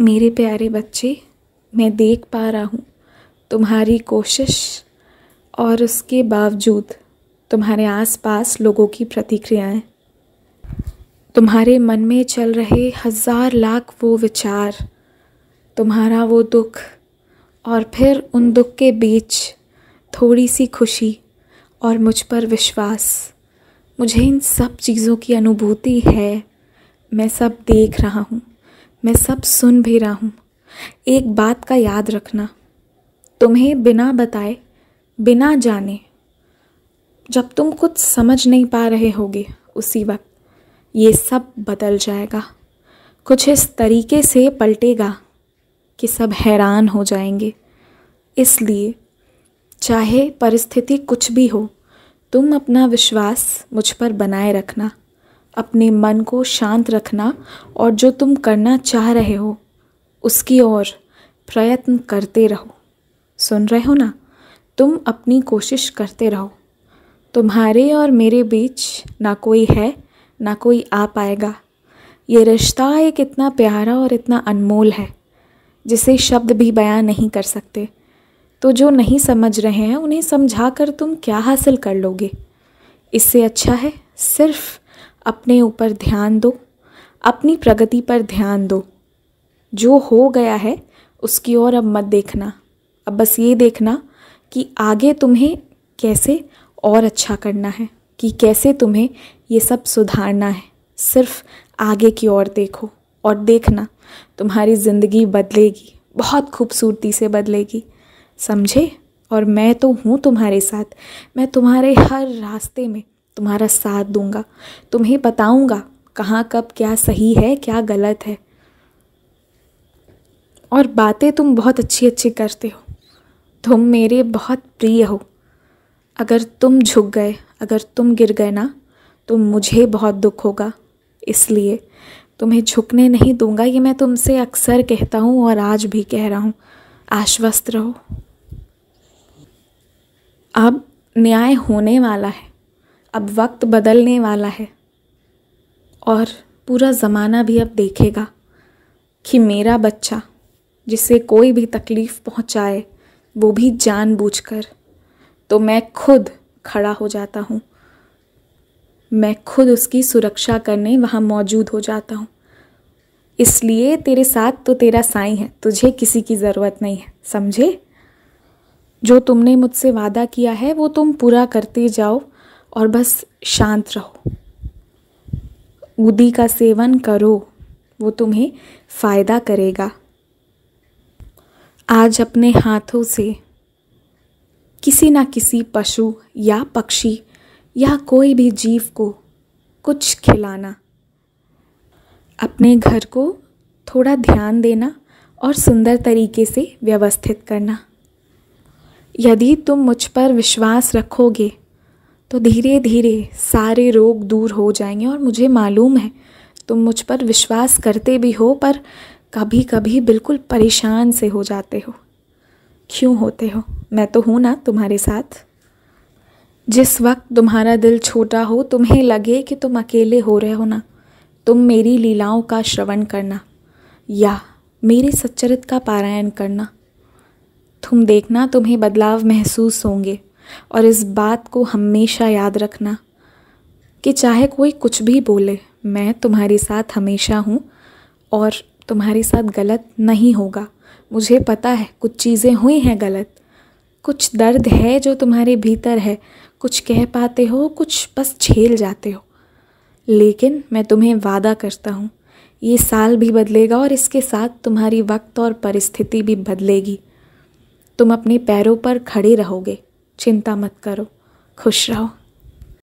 मेरे प्यारे बच्चे मैं देख पा रहा हूँ तुम्हारी कोशिश और उसके बावजूद तुम्हारे आसपास लोगों की प्रतिक्रियाएं तुम्हारे मन में चल रहे हज़ार लाख वो विचार तुम्हारा वो दुख और फिर उन दुख के बीच थोड़ी सी खुशी और मुझ पर विश्वास मुझे इन सब चीज़ों की अनुभूति है मैं सब देख रहा हूँ मैं सब सुन भी रहा हूँ एक बात का याद रखना तुम्हें बिना बताए बिना जाने जब तुम कुछ समझ नहीं पा रहे होगे उसी वक्त ये सब बदल जाएगा कुछ इस तरीके से पलटेगा कि सब हैरान हो जाएंगे इसलिए चाहे परिस्थिति कुछ भी हो तुम अपना विश्वास मुझ पर बनाए रखना अपने मन को शांत रखना और जो तुम करना चाह रहे हो उसकी ओर प्रयत्न करते रहो सुन रहे हो ना तुम अपनी कोशिश करते रहो तुम्हारे और मेरे बीच ना कोई है ना कोई आ पाएगा ये रिश्ता एक इतना प्यारा और इतना अनमोल है जिसे शब्द भी बयां नहीं कर सकते तो जो नहीं समझ रहे हैं उन्हें समझा कर तुम क्या हासिल कर लोगे इससे अच्छा है सिर्फ़ अपने ऊपर ध्यान दो अपनी प्रगति पर ध्यान दो जो हो गया है उसकी ओर अब मत देखना अब बस ये देखना कि आगे तुम्हें कैसे और अच्छा करना है कि कैसे तुम्हें ये सब सुधारना है सिर्फ आगे की ओर देखो और देखना तुम्हारी ज़िंदगी बदलेगी बहुत खूबसूरती से बदलेगी समझे और मैं तो हूँ तुम्हारे साथ मैं तुम्हारे हर रास्ते में तुम्हारा साथ दूंगा तुम्हें बताऊंगा कहाँ कब क्या सही है क्या गलत है और बातें तुम बहुत अच्छी अच्छी करते हो तुम मेरे बहुत प्रिय हो अगर तुम झुक गए अगर तुम गिर गए ना तो मुझे बहुत दुख होगा इसलिए तुम्हें झुकने नहीं दूंगा ये मैं तुमसे अक्सर कहता हूँ और आज भी कह रहा हूँ आश्वस्त रहो अब न्याय होने वाला है अब वक्त बदलने वाला है और पूरा ज़माना भी अब देखेगा कि मेरा बच्चा जिसे कोई भी तकलीफ़ पहुंचाए वो भी जानबूझकर तो मैं खुद खड़ा हो जाता हूँ मैं खुद उसकी सुरक्षा करने वहाँ मौजूद हो जाता हूँ इसलिए तेरे साथ तो तेरा साई है तुझे किसी की ज़रूरत नहीं है समझे जो तुमने मुझसे वादा किया है वो तुम पूरा करते जाओ और बस शांत रहो ऊदी का सेवन करो वो तुम्हें फ़ायदा करेगा आज अपने हाथों से किसी ना किसी पशु या पक्षी या कोई भी जीव को कुछ खिलाना अपने घर को थोड़ा ध्यान देना और सुंदर तरीके से व्यवस्थित करना यदि तुम मुझ पर विश्वास रखोगे तो धीरे धीरे सारे रोग दूर हो जाएंगे और मुझे मालूम है तुम मुझ पर विश्वास करते भी हो पर कभी कभी बिल्कुल परेशान से हो जाते हो क्यों होते हो मैं तो हूँ ना तुम्हारे साथ जिस वक्त तुम्हारा दिल छोटा हो तुम्हें लगे कि तुम अकेले हो रहे हो ना तुम मेरी लीलाओं का श्रवण करना या मेरे सच्चरित का पारायण करना तुम देखना तुम्हें बदलाव महसूस होंगे और इस बात को हमेशा याद रखना कि चाहे कोई कुछ भी बोले मैं तुम्हारे साथ हमेशा हूँ और तुम्हारे साथ गलत नहीं होगा मुझे पता है कुछ चीज़ें हुई हैं गलत कुछ दर्द है जो तुम्हारे भीतर है कुछ कह पाते हो कुछ बस झेल जाते हो लेकिन मैं तुम्हें वादा करता हूँ ये साल भी बदलेगा और इसके साथ तुम्हारी वक्त और परिस्थिति भी बदलेगी तुम अपने पैरों पर खड़े रहोगे चिंता मत करो खुश रहो